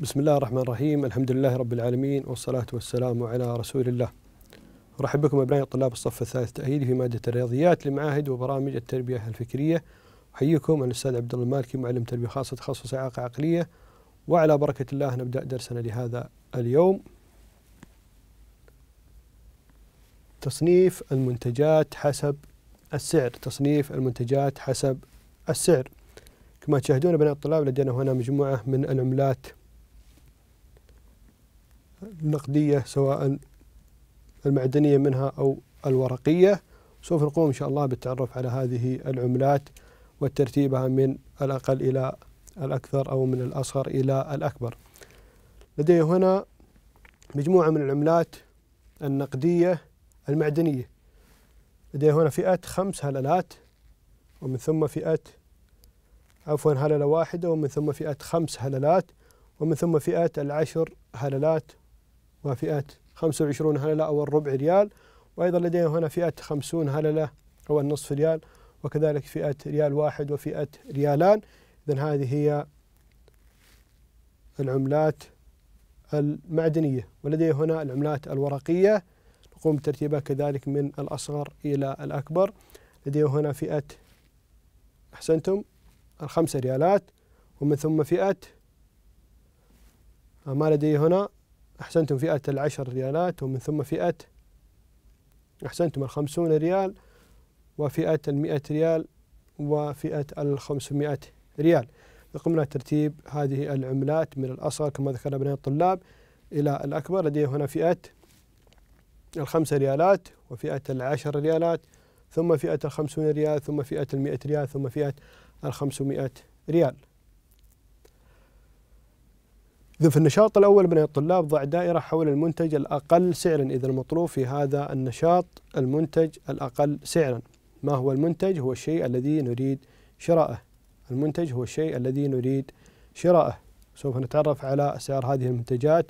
بسم الله الرحمن الرحيم الحمد لله رب العالمين والصلاة والسلام على رسول الله أرحب بكم أبناء طلاب الصف الثالث تأهيلي في مادة الرياضيات لمعاهد وبرامج التربية الفكرية أحييكم أنا الأستاذ عبد الله المالكي معلم تربية خاصة تخصص إعاقة عقلية وعلى بركة الله نبدأ درسنا لهذا اليوم تصنيف المنتجات حسب السعر تصنيف المنتجات حسب السعر كما تشاهدون أبناء الطلاب لدينا هنا مجموعة من العملات النقدية سواء المعدنية منها أو الورقية سوف نقوم إن شاء الله بالتعرف على هذه العملات وترتيبها من الأقل إلى الأكثر أو من الأصغر إلى الأكبر لدي هنا مجموعة من العملات النقدية المعدنية لدي هنا فئة خمس هللات ومن ثم فئة عفوا هللة واحدة ومن ثم فئة خمس هللات ومن ثم فئة العشر هللات وفئة 25 هللة أو الربع ريال وأيضا لدينا هنا فئة 50 هللة أو النصف ريال وكذلك فئة ريال واحد وفئة ريالان إذا هذه هي العملات المعدنية ولدي هنا العملات الورقية نقوم بترتيبها كذلك من الأصغر إلى الأكبر لدي هنا فئة أحسنتم الخمسة ريالات ومن ثم فئة ما لدي هنا أحسنتم فئة العشر ريالات ومن ثم فئة أحسنتم الخمسون ريال وفئة المئة ريال وفئة الخمسمائة ريال قمنا ترتيب هذه العملات من الأصغر كما ذكرنا بين الطلاب إلى الأكبر لدي هنا فئة الخمسة ريالات وفئة العشر ريالات ثم فئة الخمسون ريال ثم فئة المئة ريال ثم فئة الخمسمائة ريال إذا في النشاط الأول من الطلاب ضع دائرة حول المنتج الأقل سعرا إذا المطلوب في هذا النشاط المنتج الأقل سعرا ما هو المنتج هو الشيء الذي نريد شراءه المنتج هو الشيء الذي نريد شراءه سوف نتعرف على أسعار هذه المنتجات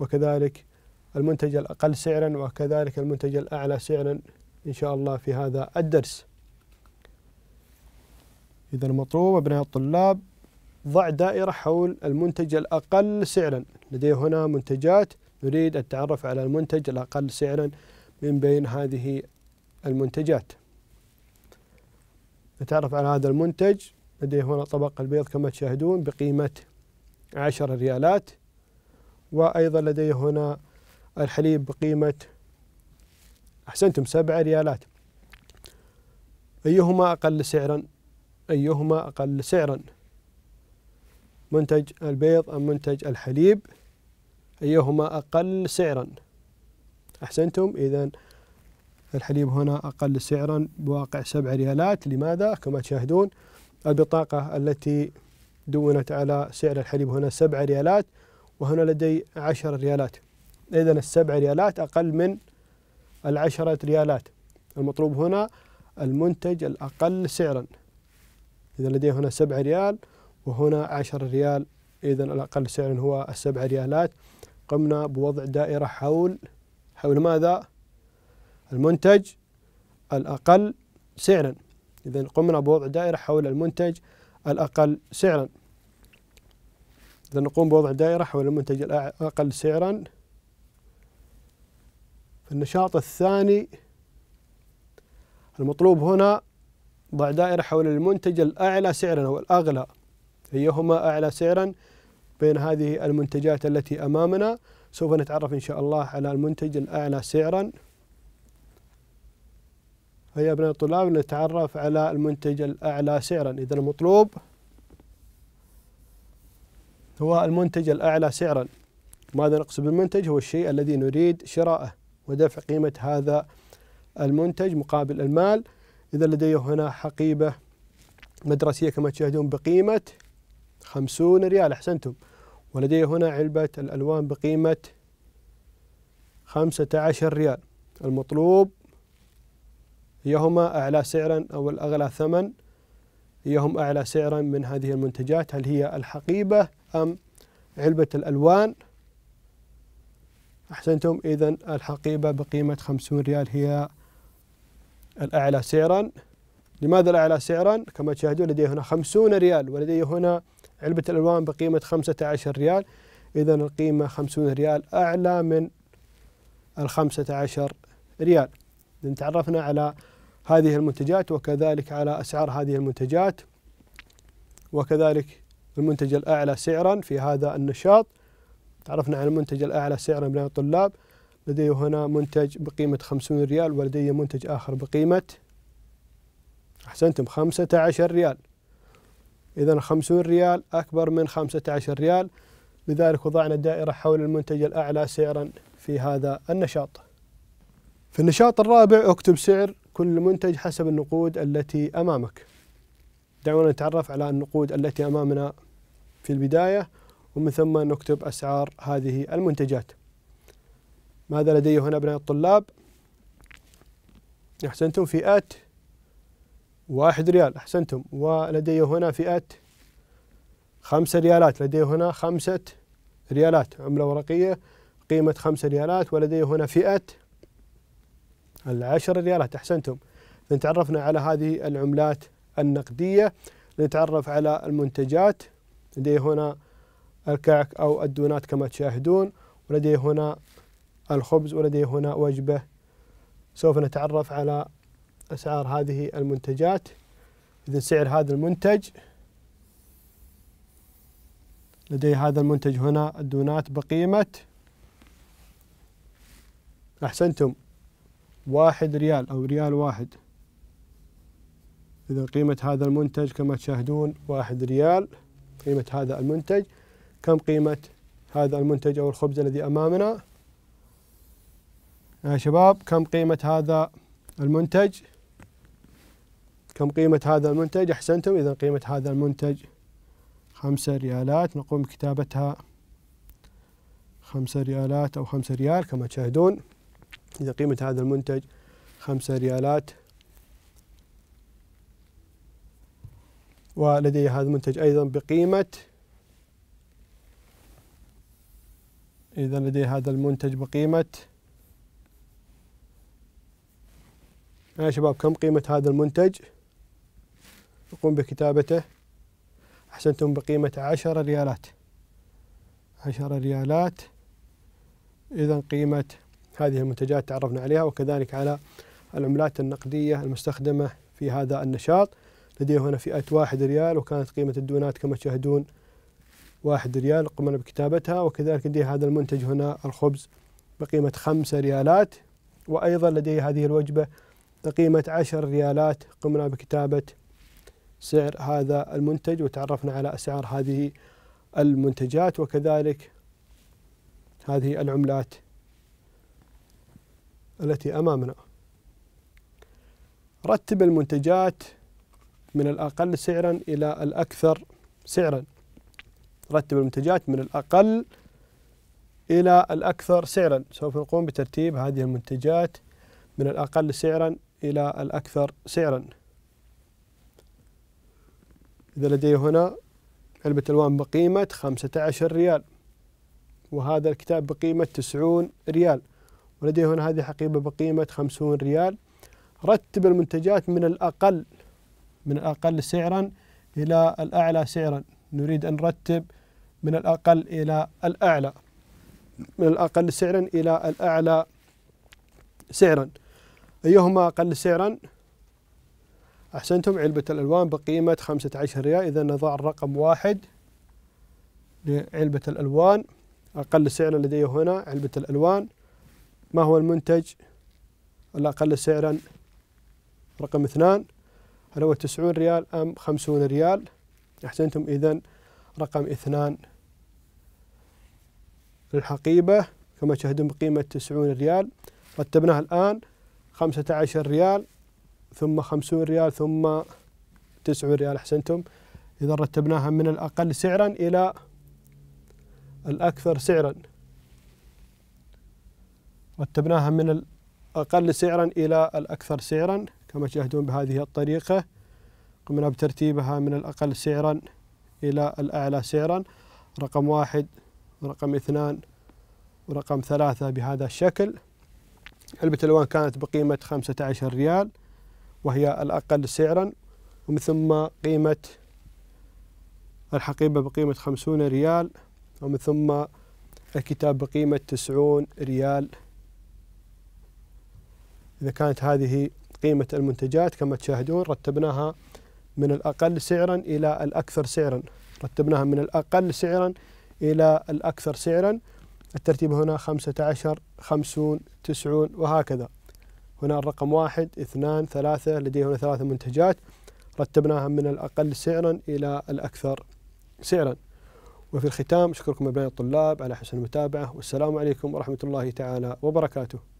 وكذلك المنتج الأقل سعرا وكذلك المنتج الأعلى سعرا إن شاء الله في هذا الدرس إذا المطلوب أبناء الطلاب ضع دائرة حول المنتج الأقل سعرا لدي هنا منتجات نريد التعرف على المنتج الأقل سعرا من بين هذه المنتجات نتعرف على هذا المنتج لدي هنا طبق البيض كما تشاهدون بقيمة عشر ريالات وأيضا لدي هنا الحليب بقيمة أحسنتم سبع ريالات أيهما أقل سعرا أيهما أقل سعرا منتج البيض أم منتج الحليب أيهما أقل سعرا أحسنتم إذا الحليب هنا أقل سعرا بواقع سبع ريالات لماذا كما تشاهدون البطاقة التي دونت على سعر الحليب هنا سبع ريالات وهنا لدي عشر ريالات إذا السبع ريالات أقل من العشرة ريالات المطلوب هنا المنتج الأقل سعرا إذا لدي هنا سبع ريال وهنا 10 ريال إذا الأقل سعرا هو السبع ريالات قمنا بوضع دائرة حول حول ماذا؟ المنتج الأقل سعرا إذا قمنا بوضع دائرة حول المنتج الأقل سعرا إذا نقوم بوضع دائرة حول المنتج الأقل سعرا في النشاط الثاني المطلوب هنا ضع دائرة حول المنتج الأعلى سعرا أو الأغلى أيهما أعلى سعرا بين هذه المنتجات التي أمامنا سوف نتعرف إن شاء الله على المنتج الأعلى سعرا هيا أبناء الطلاب نتعرف على المنتج الأعلى سعرا إذا المطلوب هو المنتج الأعلى سعرا ماذا نقصد بالمنتج هو الشيء الذي نريد شراءه ودفع قيمة هذا المنتج مقابل المال إذا لدي هنا حقيبة مدرسية كما تشاهدون بقيمة خمسون ريال أحسنتم ولدي هنا علبة الألوان بقيمة خمسة عشر ريال المطلوب يهما أعلى سعرا أو الأغلى ثمن يهم أعلى سعرا من هذه المنتجات هل هي الحقيبة أم علبة الألوان أحسنتم إذا الحقيبة بقيمة خمسون ريال هي الأعلى سعرا لماذا الأعلى سعرا كما تشاهدون لدي هنا خمسون ريال ولدي هنا علبة الألوان بقيمة 15 ريال إذا القيمة 50 ريال أعلى من ال 15 ريال تعرفنا على هذه المنتجات وكذلك على أسعار هذه المنتجات وكذلك المنتج الأعلى سعرا في هذا النشاط تعرفنا على المنتج الأعلى سعرا من الطلاب لدي هنا منتج بقيمة 50 ريال ولدي منتج آخر بقيمة أحسنتم 15 ريال إذا 50 ريال أكبر من 15 ريال لذلك وضعنا دائرة حول المنتج الأعلى سعرا في هذا النشاط في النشاط الرابع اكتب سعر كل منتج حسب النقود التي أمامك دعونا نتعرف على النقود التي أمامنا في البداية ومن ثم نكتب أسعار هذه المنتجات ماذا لدي هنا أبناء الطلاب؟ أحسنتم فئات واحد ريال أحسنتم ولدي هنا فئة خمسة ريالات لدي هنا خمسة ريالات عملة ورقية قيمة خمسة ريالات ولدي هنا فئة العشر ريالات أحسنتم تعرفنا على هذه العملات النقدية نتعرف على المنتجات لدي هنا الكعك أو الدونات كما تشاهدون ولدي هنا الخبز ولدي هنا وجبة سوف نتعرف على أسعار هذه المنتجات إذا سعر هذا المنتج لدي هذا المنتج هنا الدونات بقيمة أحسنتم واحد ريال أو ريال واحد إذا قيمة هذا المنتج كما تشاهدون واحد ريال قيمة هذا المنتج كم قيمة هذا المنتج أو الخبز الذي أمامنا يا شباب كم قيمة هذا المنتج كم قيمة هذا المنتج أحسنتم إذا قيمة هذا المنتج خمسة ريالات نقوم بكتابتها خمسة ريالات أو خمسة ريال كما تشاهدون إذا قيمة هذا المنتج خمسة ريالات ولدي هذا المنتج أيضا بقيمة إذا لدي هذا المنتج بقيمة يا شباب كم قيمة هذا المنتج؟ أقوم بكتابته أحسنتم بقيمة عشرة ريالات عشرة ريالات إذا قيمة هذه المنتجات تعرفنا عليها وكذلك على العملات النقدية المستخدمة في هذا النشاط لدي هنا فئة واحد ريال وكانت قيمة الدونات كما تشاهدون واحد ريال قمنا بكتابتها وكذلك لدي هذا المنتج هنا الخبز بقيمة خمسة ريالات وأيضا لدي هذه الوجبة بقيمة عشر ريالات قمنا بكتابة سعر هذا المنتج وتعرفنا على أسعار هذه المنتجات وكذلك هذه العملات التي أمامنا رتب المنتجات من الأقل سعرا إلى الأكثر سعرا رتب المنتجات من الأقل إلى الأكثر سعرا سوف نقوم بترتيب هذه المنتجات من الأقل سعرا إلى الأكثر سعرا إذا لدي هنا علبة ألوان بقيمة خمسة عشر ريال وهذا الكتاب بقيمة تسعون ريال ولدي هنا هذه حقيبة بقيمة خمسون ريال رتب المنتجات من الأقل من الأقل سعرا إلى الأعلى سعرا نريد أن نرتب من الأقل إلى الأعلى من الأقل سعرا إلى الأعلى سعرا أيهما أقل سعرا أحسنتم علبة الألوان بقيمة 15 ريال إذا نضع الرقم واحد لعلبة الألوان أقل سعرا لدي هنا علبة الألوان ما هو المنتج الأقل سعرا رقم اثنان هل هو 90 ريال أم 50 ريال أحسنتم إذا رقم اثنان للحقيبة كما تشاهدون بقيمة 90 ريال رتبناها الآن 15 ريال ثم 50 ريال ثم 90 ريال أحسنتم إذا رتبناها من الأقل سعرا إلى الأكثر سعرا رتبناها من الأقل سعرا إلى الأكثر سعرا كما تشاهدون بهذه الطريقة قمنا بترتيبها من الأقل سعرا إلى الأعلى سعرا رقم واحد ورقم اثنان ورقم ثلاثة بهذا الشكل علبة الألوان كانت بقيمة خمسة عشر ريال وهي الأقل سعرا ومن ثم قيمة الحقيبة بقيمة خمسون ريال ومن ثم الكتاب بقيمة تسعون ريال إذا كانت هذه قيمة المنتجات كما تشاهدون رتبناها من الأقل سعرا إلى الأكثر سعرا رتبناها من الأقل سعرا إلى الأكثر سعرا الترتيب هنا خمسة عشر خمسون تسعون وهكذا هنا الرقم واحد اثنان ثلاثة لدي هنا ثلاثة منتجات رتبناها من الأقل سعرا إلى الأكثر سعرا وفي الختام أشكركم أبناء الطلاب على حسن المتابعة والسلام عليكم ورحمة الله تعالى وبركاته